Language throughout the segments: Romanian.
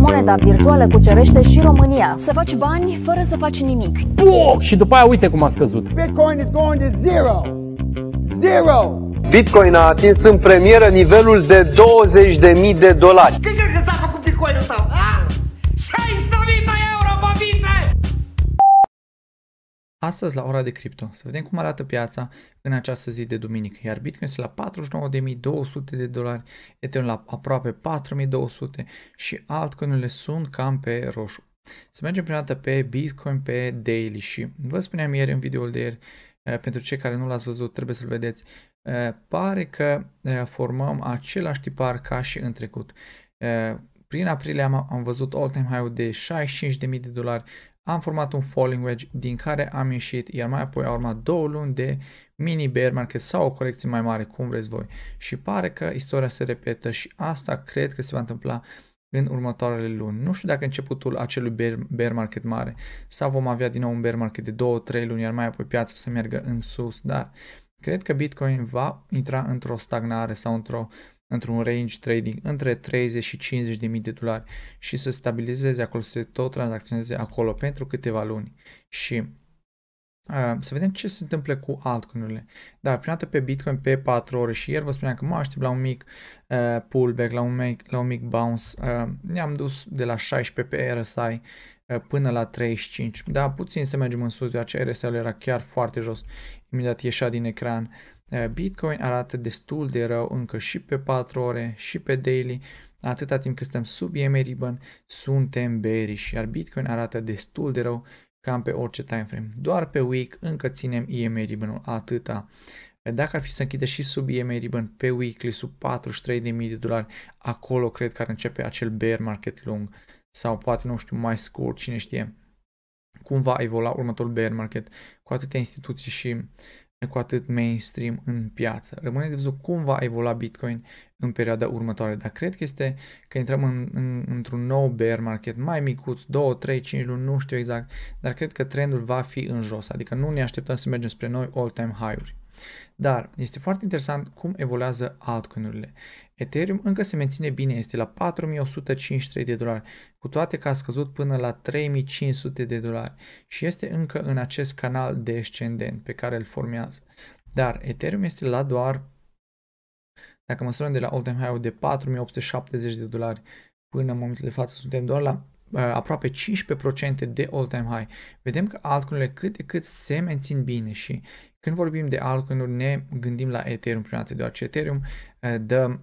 moneda virtuală cucerește și România. Să faci bani fără să faci nimic. Puh! Și după aia uite cum a scăzut. Bitcoin is going to zero. Zero! Bitcoin a atins în premieră nivelul de 20.000 de dolari. Când crezi că s-a făcut Bitcoin-ul Astăzi la ora de cripto, să vedem cum arată piața în această zi de duminică, iar Bitcoin este la 49.200 de dolari, Ethereum la aproape 4.200 și altcoinurile sunt cam pe roșu. Să mergem prima dată pe Bitcoin pe daily și vă spuneam ieri în videoul de ieri, eh, pentru cei care nu l-ați văzut, trebuie să-l vedeți, eh, pare că eh, formăm același tipar ca și în trecut. Prin aprilie am, am văzut all-time high-ul de 65.000 de dolari, am format un falling wedge din care am ieșit, iar mai apoi a urmat două luni de mini bear market sau o corecție mai mare, cum vreți voi. Și pare că istoria se repetă și asta cred că se va întâmpla în următoarele luni. Nu știu dacă începutul acelui bear, bear market mare sau vom avea din nou un bear market de 2-3 luni, iar mai apoi piața să meargă în sus, dar cred că Bitcoin va intra într-o stagnare sau într-o într-un range trading între 30 și 50 de mii de dolari și să stabilizeze acolo, să tot tranzacționeze acolo pentru câteva luni. Și uh, să vedem ce se întâmplă cu altcoinurile. Dar prima dată pe Bitcoin pe 4 ore și ieri vă spuneam că mă aștept la un mic uh, pullback, la un mic, la un mic bounce. Uh, ne-am dus de la 16 pe RSI uh, până la 35. Da, puțin să mergem în sus, deoarece RSI-ul era chiar foarte jos. Imediat ieșea din ecran. Uh, Eh, Bitcoin arată destul de rău încă și pe 4 ore și pe daily, atâta timp cât stăm sub EMA Ribbon, suntem bearish, iar Bitcoin arată destul de rău cam pe orice time frame. Doar pe week încă ținem EMA Ribbon-ul atâta. Eh, dacă ar fi să închide și sub EMA Ribbon pe weekly sub 43.000 de dolari, acolo cred că ar începe acel bear market lung sau poate, nu știu, mai scurt, cine știe, cum va evolua următorul bear market cu atâtea instituții și cu atât mainstream în piață. Rămâne de văzut cum va evolua Bitcoin în perioada următoare, dar cred că este că intrăm în, în, într-un nou bear market mai micuț, 2, 3, 5 luni, nu știu exact, dar cred că trendul va fi în jos, adică nu ne așteptăm să mergem spre noi all-time high-uri. Dar este foarte interesant cum evoluează altcoinurile. Ethereum încă se menține bine, este la 4153 de dolari, cu toate că a scăzut până la 3500 de dolari și este încă în acest canal descendent pe care îl formează. Dar Ethereum este la doar, dacă măsurăm de la all-time high de 4870 de dolari până în momentul de față, suntem doar la Uh, aproape 15% de all-time high. Vedem că altcoinurile cât de cât se mențin bine și când vorbim de altcoinuri ne gândim la Ethereum prima dată, deoarece Ethereum uh, dă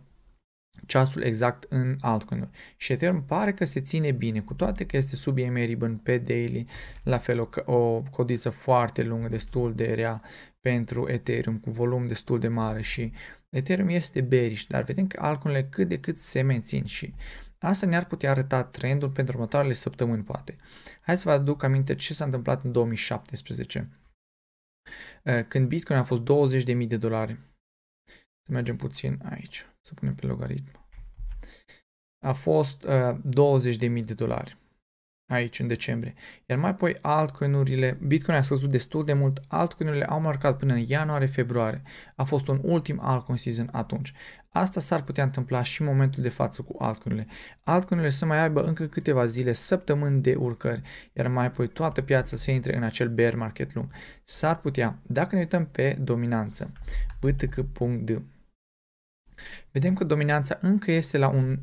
ceasul exact în altcoinuri. Și Ethereum pare că se ține bine, cu toate că este sub EMA Ribbon pe daily, la fel o, o codiță foarte lungă, destul de rea pentru Ethereum, cu volum destul de mare și Ethereum este bearish, dar vedem că altcoinurile cât de cât se mențin și uh, Asta ne-ar putea arăta trendul pentru următoarele săptămâni, poate. Hai să vă aduc aminte ce s-a întâmplat în 2017, uh, când Bitcoin a fost 20.000 de dolari. Să mergem puțin aici, să punem pe logaritm. A fost 20.000 uh, de dolari aici în decembrie. Iar mai apoi altcoinurile, Bitcoin a scăzut destul de mult, altcoinurile au marcat până în ianuarie-februarie. A fost un ultim altcoin season atunci. Asta s-ar putea întâmpla și în momentul de față cu altcoinurile. Altcoinurile să mai aibă încă câteva zile, săptămâni de urcări, iar mai apoi toată piața să intre în acel bear market lung. S-ar putea, dacă ne uităm pe dominanță, btc.d. Vedem că dominanța încă este la un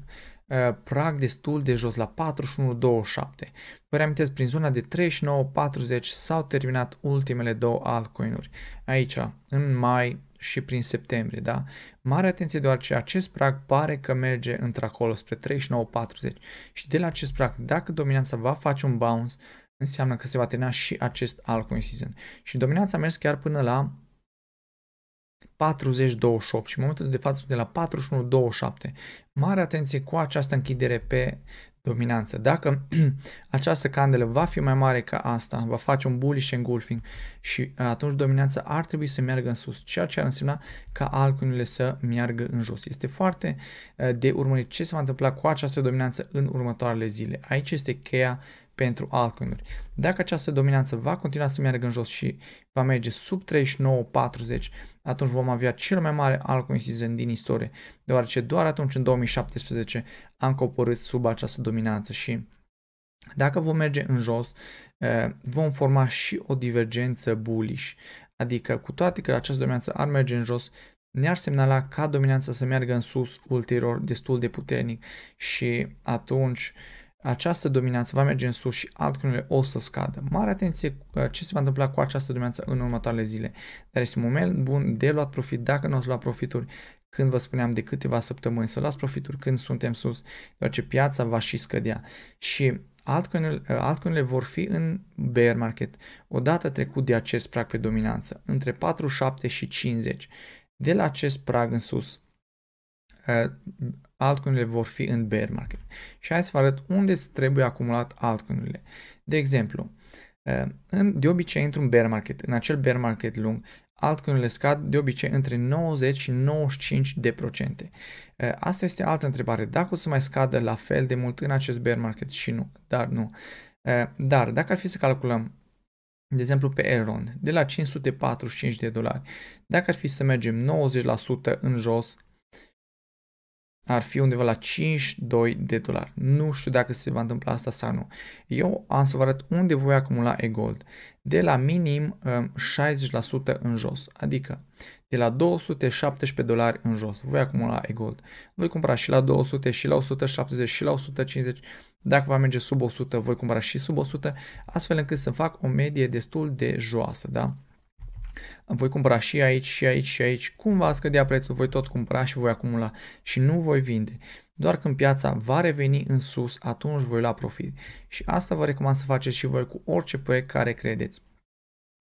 Eh, prag destul de jos la 41.27. Vă reamintesc, prin zona de 39.40 s-au terminat ultimele două altcoin-uri. Aici, în mai și prin septembrie, da? Mare atenție deoarece acest prag pare că merge într-acolo spre 39.40 și de la acest prag, dacă dominanța va face un bounce, înseamnă că se va termina și acest altcoin season. Și dominanța a mers chiar până la 40-28 și în momentul de față de la 41-27. Mare atenție cu această închidere pe dominanță. Dacă această candelă va fi mai mare ca asta, va face un bullish engulfing și uh, atunci dominanța ar trebui să meargă în sus, ceea ce ar însemna ca alcunile să meargă în jos. Este foarte uh, de urmărit ce se va întâmpla cu această dominanță în următoarele zile. Aici este cheia pentru altcoinuri. Dacă această dominanță va continua să meargă în jos și va merge sub 39.40, atunci vom avea cel mai mare altcoin season din istorie, deoarece doar atunci în 2017 am coborât sub această dominanță și dacă vom merge în jos, eh, vom forma și o divergență bullish, adică cu toate că această dominanță ar merge în jos, ne-ar semnala ca dominanța să meargă în sus ulterior destul de puternic și atunci uh, această dominanță va merge în sus și altcunele o să scadă. Mare atenție uh, ce se va întâmpla cu această dominanță în următoarele zile. Dar este un moment bun de luat profit dacă nu ați luat profituri când vă spuneam de câteva săptămâni să luați profituri când suntem sus, deoarece piața va și scădea. Și altcunele uh, vor fi în bear market odată trecut de acest prag pe dominanță, între 47 și 50. De la acest prag în sus, Eh, altcoinurile vor fi în bear market. Și hai să vă arăt unde trebuie acumulat altcoinurile. De exemplu, eh, în, de obicei într-un bear market, în acel bear market lung, altcoinurile scad de obicei între 90 și 95 de procente. Eh, asta este altă întrebare. Dacă o să mai scadă la fel de mult în acest bear market și nu, dar nu. Dar dacă ar fi să calculăm de exemplu pe Elrond, de la 545 de dolari. Dacă ar fi să mergem 90% în jos, ar fi undeva la 52 de dolari. Nu știu dacă se va întâmpla asta sau nu. Eu am să vă arăt unde voi acumula e-gold. De la minim 60% um, în jos, adică de la 217 dolari în jos voi acumula e-gold. Voi cumpăra și la 200, și la 170, și la 150. Dacă va merge sub 100, voi cumpăra și sub 100, astfel încât să fac o medie destul de joasă, da? voi cumpăra și aici, și aici, și aici, cum va scădea prețul, voi tot cumpăra și voi acumula și nu voi vinde. Doar când piața va reveni în sus, atunci voi lua profit. Și asta vă recomand să faceți și voi cu orice proiect care credeți.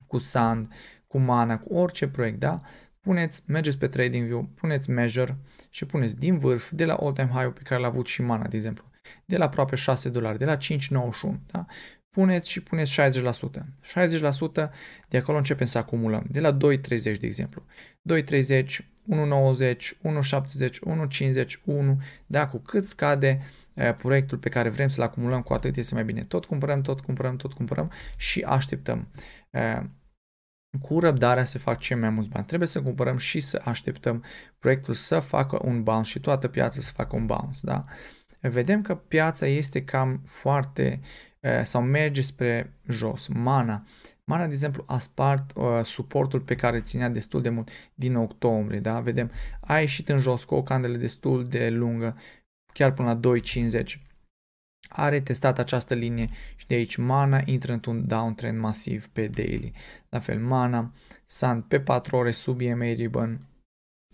Cu Sand, cu Mana, cu orice proiect, da? Puneți, mergeți pe TradingView, puneți Measure și puneți din vârf, de la all-time high-ul pe care l-a avut și Mana, de exemplu de la aproape 6 dolari, de la 5,91. Da? Puneți și puneți 60%. 60% de acolo începem să acumulăm. De la 2,30 de exemplu. 2,30, 1,90, 1,70, 1,50, 1. Da? Cu cât scade eh, proiectul pe care vrem să-l acumulăm, cu atât este mai bine. Tot cumpărăm, tot cumpărăm, tot cumpărăm și așteptăm eh, cu răbdarea se fac cei mai mulți bani. Trebuie să cumpărăm și să așteptăm proiectul să facă un bounce și toată piața să facă un bounce, da? vedem că piața este cam foarte sau merge spre jos. Mana. Mana, de exemplu, a spart uh, suportul pe care ținea destul de mult din octombrie, da? Vedem, a ieșit în jos cu o candelă destul de lungă, chiar până la 2,50. A retestat această linie și de aici Mana intră într-un downtrend masiv pe daily. La fel, Mana, sunt pe 4 ore sub EMA Ribbon,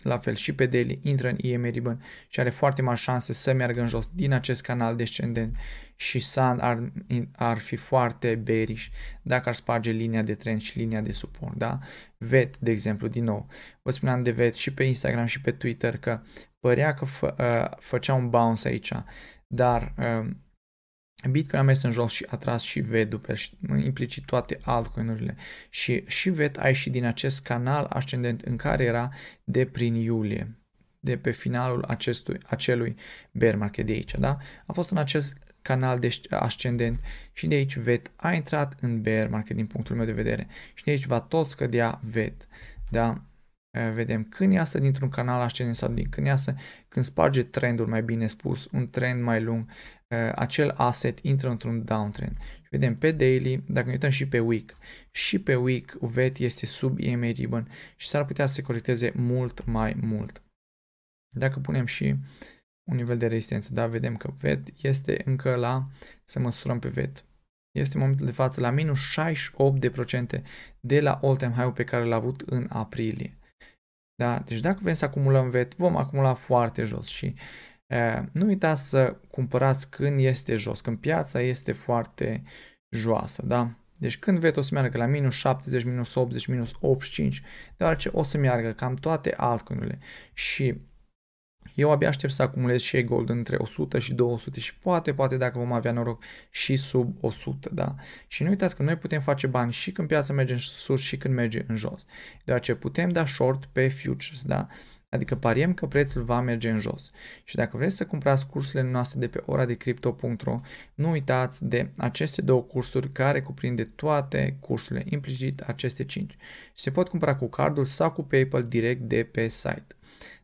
la fel și pe daily intră în EMA Ribbon și are foarte mari șanse să meargă în jos din acest canal descendent și Sun ar, ar fi foarte bearish dacă ar sparge linia de trend și linia de suport, da? Vet, de exemplu, din nou, vă spuneam de Vet și pe Instagram și pe Twitter că părea că fă, uh, făcea un bounce aici, dar uh, Bitcoin a mers în jos și a tras și V după implicit toate altcoinurile și, și V a ieșit din acest canal ascendent în care era de prin iulie de pe finalul acestui, acelui bear market de aici, da? A fost în acest canal de ascendent și de aici VET a intrat în bear market din punctul meu de vedere și de aici va tot scădea VET, da? Eh, vedem când iasă dintr-un canal ascendent sau din când iasă, când sparge trendul, mai bine spus, un trend mai lung, eh, acel asset intră într-un downtrend. Vedem pe daily, dacă ne uităm și pe week, și pe week VET este sub EMA ribbon și s-ar putea să se corecteze mult mai mult. Dacă punem și un nivel de rezistență, da, vedem că VET este încă la, să măsurăm pe VET, este în momentul de față la minus 68% de la all-time high-ul pe care l-a avut în aprilie. Da? Deci dacă vrem să acumulăm VET, vom acumula foarte jos și uh, nu uitați să cumpărați când este jos, când piața este foarte joasă. Da? Deci când VET o să meargă la minus 70, minus 80, minus 85, deoarece o să meargă cam toate altcoinurile și eu abia aștept să acumulez și gold între 100 și 200 și poate, poate dacă vom avea noroc și sub 100, da? Și nu uitați că noi putem face bani și când piața merge în sus și când merge în jos, deoarece putem da short pe futures, da? Adică pariem că prețul va merge în jos. Și dacă vreți să cumprați cursurile noastre de pe ora de crypto.ro, nu uitați de aceste două cursuri care cuprinde toate cursurile, implicit aceste 5. Se pot cumpăra cu cardul sau cu PayPal direct de pe site.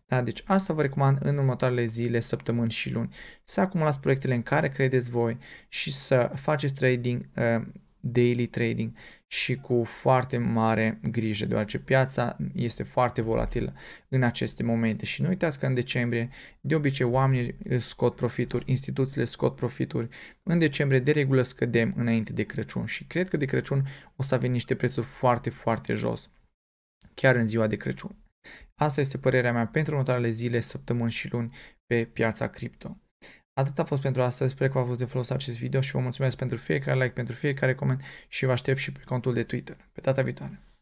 Da? Deci asta vă recomand în următoarele zile, săptămâni și luni. Să acumulați proiectele în care credeți voi și să faceți trading, uh, daily trading și cu foarte mare grijă, deoarece piața este foarte volatilă în aceste momente. Și nu uitați că în decembrie, de obicei, oamenii uh, scot profituri, instituțiile scot profituri. În decembrie, de regulă, scădem înainte de Crăciun și cred că de Crăciun o să avem niște prețuri foarte, foarte jos, chiar în ziua de Crăciun. Asta este părerea mea pentru următoarele zile, săptămâni și luni pe piața cripto. Atât a fost pentru astăzi, sper că v-a fost de folos acest video și vă mulțumesc pentru fiecare like, pentru fiecare coment și vă aștept și pe contul de Twitter. Pe data viitoare!